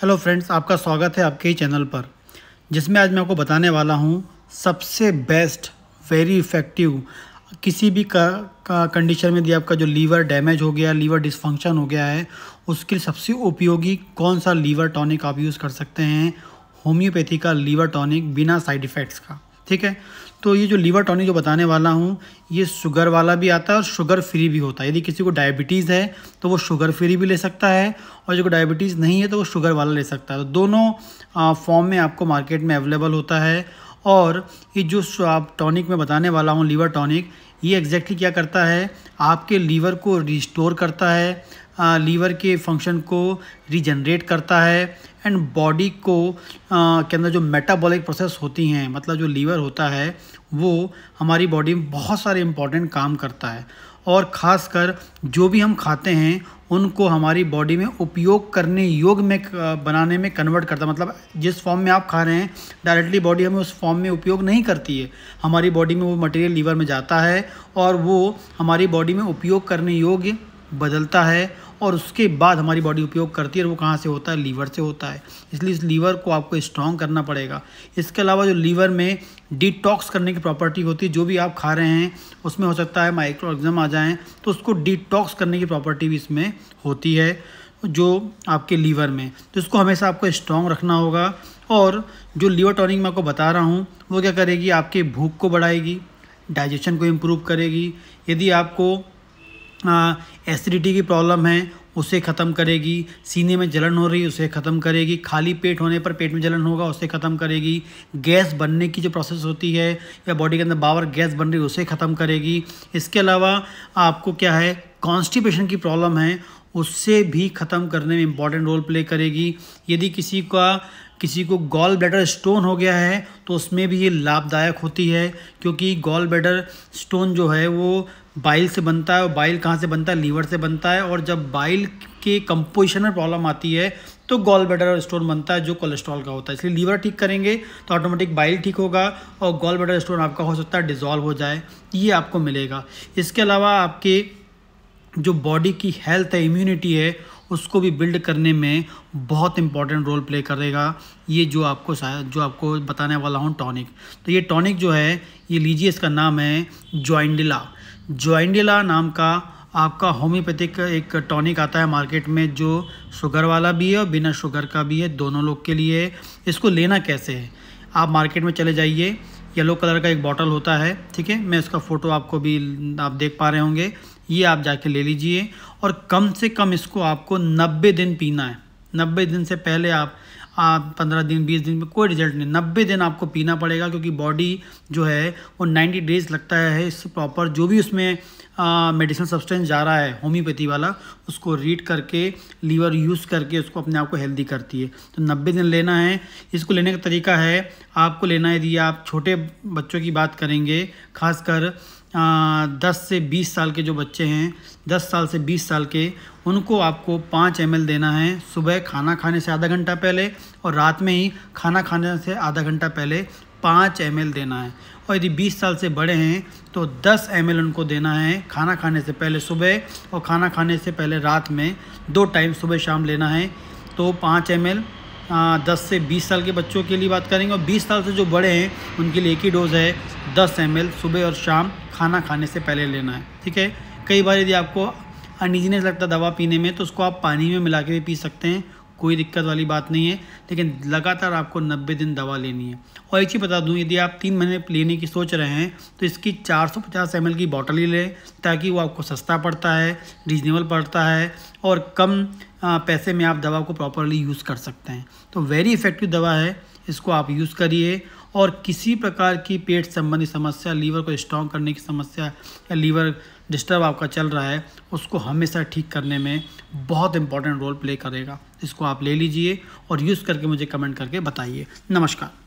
hello friends आपका स्वागत है आपके ही चैनल पर जिसमें आज मैं आपको बताने वाला हूँ सबसे बेस्ट वेरी इफ़ेक्टिव किसी भी का, का कंडीशन में दिया आपका जो लीवर डैमेज हो गया लीवर डिसफंक्शन हो गया है उसके लिए सबसे उपयोगी कौन सा लीवर टॉनिक आप यूज़ कर सकते हैं होम्योपैथी का लीवर टॉनिक बिना साइड इफ़ेक्ट्स का ठीक है तो ये जो लीवर टॉनिक जो बताने वाला हूँ ये शुगर वाला भी आता है और शुगर फ्री भी होता है यदि किसी को डायबिटीज़ है तो वो शुगर फ्री भी ले सकता है और जो डायबिटीज़ नहीं है तो वो शुगर वाला ले सकता है तो दोनों फॉर्म में आपको मार्केट में अवेलेबल होता है और ये जो आप टॉनिक में बताने वाला हूँ लीवर टॉनिक ये एग्जैक्टली क्या करता है आपके लीवर को रिस्टोर करता है लीवर के फंक्शन को रिजनरेट करता है एंड बॉडी को के अंदर जो मेटाबॉलिक प्रोसेस होती हैं मतलब जो लीवर होता है वो हमारी बॉडी में बहुत सारे इम्पॉर्टेंट काम करता है और ख़ासकर जो भी हम खाते हैं उनको हमारी बॉडी में उपयोग करने योग में बनाने में कन्वर्ट करता मतलब जिस फॉर्म में आप खा रहे हैं डायरेक्टली बॉडी हमें उस फॉर्म में उपयोग नहीं करती है हमारी बॉडी में वो मटेरियल लीवर में जाता है और वो हमारी बॉडी में उपयोग करने योग्य बदलता है और उसके बाद हमारी बॉडी उपयोग करती है और वो कहाँ से होता है लीवर से होता है इसलिए इस लीवर को आपको स्ट्रॉन्ग करना पड़ेगा इसके अलावा जो लीवर में डिटॉक्स करने की प्रॉपर्टी होती है जो भी आप खा रहे हैं उसमें हो सकता है माइक्रो ऑर्गेजम आ जाएँ तो उसको डिटॉक्स करने की प्रॉपर्टी भी इसमें होती है जो आपके लीवर में तो इसको हमेशा आपको स्ट्रॉन्ग रखना होगा और जो लीवर टॉनिक मैं आपको बता रहा हूँ वो क्या करेगी आपके भूख को बढ़ाएगी डाइजेशन को इम्प्रूव करेगी यदि आपको एसिडिटी हाँ, की प्रॉब्लम है उसे ख़त्म करेगी सीने में जलन हो रही है उसे ख़त्म करेगी खाली पेट होने पर पेट में जलन होगा उसे ख़त्म करेगी गैस बनने की जो प्रोसेस होती है या बॉडी के अंदर बावर गैस बन रही उसे ख़त्म करेगी इसके अलावा आपको क्या है कॉन्स्टिपेशन की प्रॉब्लम है उससे भी ख़त्म करने में इम्पॉर्टेंट रोल प्ले करेगी यदि किसी का किसी को गॉल ब्लैडर स्टोन हो गया है तो उसमें भी ये लाभदायक होती है क्योंकि गॉल ब्लैडर स्टोन जो है वो बाइल से बनता है और बाइल कहाँ से बनता है लीवर से बनता है और जब बाइल के कंपोजिशन में प्रॉब्लम आती है तो गॉल ब्लैडर स्टोन बनता है जो कोलेस्ट्रॉल का होता है इसलिए लीवर ठीक करेंगे तो ऑटोमेटिक बाइल ठीक होगा और गॉल ब्लैडर स्टोन आपका हो सकता है डिजॉल्व हो जाए ये आपको मिलेगा इसके अलावा आपके जो बॉडी की हेल्थ है इम्यूनिटी है उसको भी बिल्ड करने में बहुत इंपॉर्टेंट रोल प्ले करेगा ये जो आपको जो आपको बताने वाला हूँ टॉनिक तो ये टॉनिक जो है ये लीजिए इसका नाम है जॉइंडिला जॉइंडिला नाम का आपका होम्योपैथिक एक टॉनिक आता है मार्केट में जो शुगर वाला भी है और बिना शुगर का भी है दोनों लोग के लिए इसको लेना कैसे है आप मार्केट में चले जाइए येलो कलर का एक बॉटल होता है ठीक है मैं इसका फ़ोटो आपको भी आप देख पा रहे होंगे ये आप जाके ले लीजिए और कम से कम इसको आपको 90 दिन पीना है 90 दिन से पहले आप आप 15 दिन 20 दिन में कोई रिजल्ट नहीं 90 दिन आपको पीना पड़ेगा क्योंकि बॉडी जो है वो 90 डेज लगता है इस प्रॉपर जो भी उसमें मेडिसिन सब्सटेंस जा रहा है होम्योपैथी वाला उसको रीड करके लीवर यूज़ करके उसको अपने आप को हेल्दी करती है तो 90 दिन लेना है इसको लेने का तरीका है आपको लेना है यदि आप छोटे बच्चों की बात करेंगे खासकर दस से बीस साल के जो बच्चे हैं दस साल से बीस साल के उनको आपको पाँच एम देना है सुबह खाना खाने से आधा घंटा पहले और रात में ही खाना खाने से आधा घंटा पहले पाँच एम देना है और यदि बीस साल से बड़े हैं तो दस एम उनको देना है खाना खाने से पहले सुबह और खाना खाने से पहले रात में दो टाइम सुबह शाम लेना है तो पाँच एम दस से बीस साल के बच्चों के लिए बात करेंगे और बीस साल से जो बड़े हैं उनके लिए एक ही डोज़ है 10 एम सुबह और शाम खाना खाने से पहले लेना है ठीक है कई बार यदि आपको अनिजीनेस लगता दवा पीने में तो उसको आप पानी में मिला के भी पी सकते हैं कोई दिक्कत वाली बात नहीं है लेकिन लगातार आपको 90 दिन दवा लेनी है और एक चीज़ बता दूं यदि आप तीन महीने लेने की सोच रहे हैं तो इसकी 450 सौ की बॉटल ही लें ताकि वो आपको सस्ता पड़ता है रीजनेबल पड़ता है और कम पैसे में आप दवा को प्रॉपरली यूज़ कर सकते हैं तो वेरी इफ़ेक्टिव दवा है इसको आप यूज़ करिए और किसी प्रकार की पेट संबंधी समस्या लीवर को स्ट्रॉन्ग करने की समस्या या लीवर डिस्टर्ब आपका चल रहा है उसको हमेशा ठीक करने में बहुत इंपॉर्टेंट रोल प्ले करेगा इसको आप ले लीजिए और यूज़ करके मुझे कमेंट करके बताइए नमस्कार